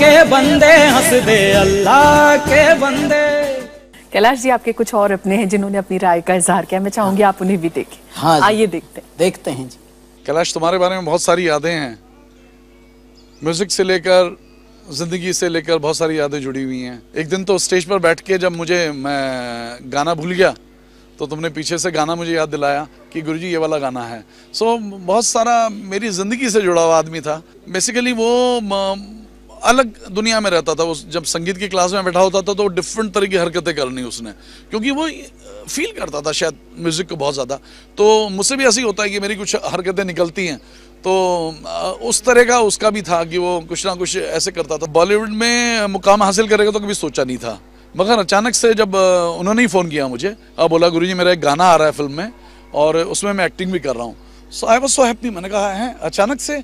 के बंदे हंस दे अल्लाह के बंदे कैलाश जी आपके कुछ और अपने हैं जिन्होंने अपनी राय का इजहार किया मैं चाहूंगी आप उन्हें भी देखें हाँ आइए देखते हैं देखते हैं जी कैलाश तुम्हारे बारे में बहुत सारी यादें हैं म्यूजिक से लेकर ज़िंदगी से लेकर बहुत सारी यादें जुड़ी हुई हैं एक दिन तो स्टेज पर बैठ के जब मुझे मैं गाना भूल गया तो तुमने पीछे से गाना मुझे याद दिलाया कि गुरुजी ये वाला गाना है सो so, बहुत सारा मेरी ज़िंदगी से जुड़ा हुआ आदमी था बेसिकली वो अलग दुनिया में रहता था वो जब संगीत की क्लास में बैठा होता था तो डिफरेंट तरह की हरकतें करनी उसने क्योंकि वो फील करता था शायद म्यूज़िक को बहुत ज़्यादा तो मुझसे भी ऐसे ही होता है कि मेरी कुछ हरकतें निकलती हैं तो उस तरह का उसका भी था कि वो कुछ ना कुछ ऐसे करता था बॉलीवुड में मुकाम हासिल करेगा तो कभी सोचा नहीं था मगर अचानक से जब उन्होंने ही फ़ोन किया मुझे अब बोला गुरुजी मेरा एक गाना आ रहा है फिल्म में और उसमें मैं एक्टिंग भी कर रहा हूँ सो आई वॉज सो हैप्पी मैंने कहा है अचानक से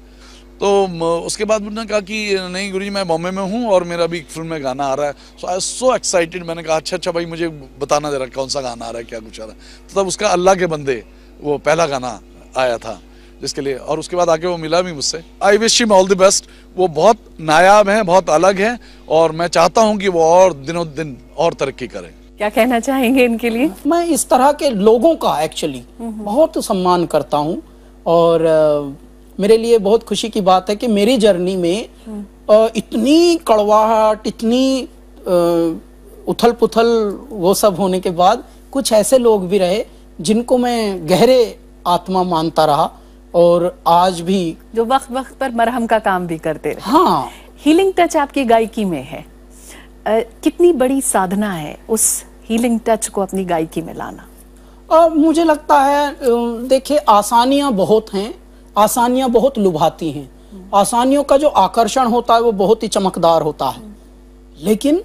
तो उसके बाद मैंने कहा कि नहीं गुरु मैं बॉम्बे में हूँ और मेरा भी एक फिल्म में गाना आ रहा है सो आई सो एक्साइटेड मैंने कहा अच्छा अच्छा भाई मुझे बताना दे रहा कौन सा गाना आ रहा है क्या कुछ आ रहा है तो तब उसका अल्लाह के बंदे वो पहला गाना आया था जिसके लिए और उसके बाद आके वो मिला भी मुझसे I wish you all the best वो बहुत नायाब है बहुत अलग है और मैं चाहता हूँ कि वो और दिनों दिन और तरक्की करें क्या कहना चाहेंगे इनके लिए मैं इस तरह के लोगों का एक्चुअली हम्म। बहुत सम्मान करता हूँ और मेरे लिए बहुत खुशी की बात है कि मेरी जर्नी में हाँ। इतनी कड़वाहट इतनी उथल पुथल वो सब होने के बाद कुछ ऐसे लोग भी रहे जिनको मैं गहरे आत्मा मानता रहा और आज भी जो वक्त वक्त पर मरहम का काम भी करते रहे हाँ हीलिंग टच आपकी गायकी में है आ, कितनी बड़ी साधना है उस हीलिंग टच को अपनी गायकी में लाना आ, मुझे लगता है देखिए आसानियाँ बहुत हैं आसानियां बहुत लुभाती हैं आसानियों का जो आकर्षण होता है वो बहुत ही चमकदार होता है लेकिन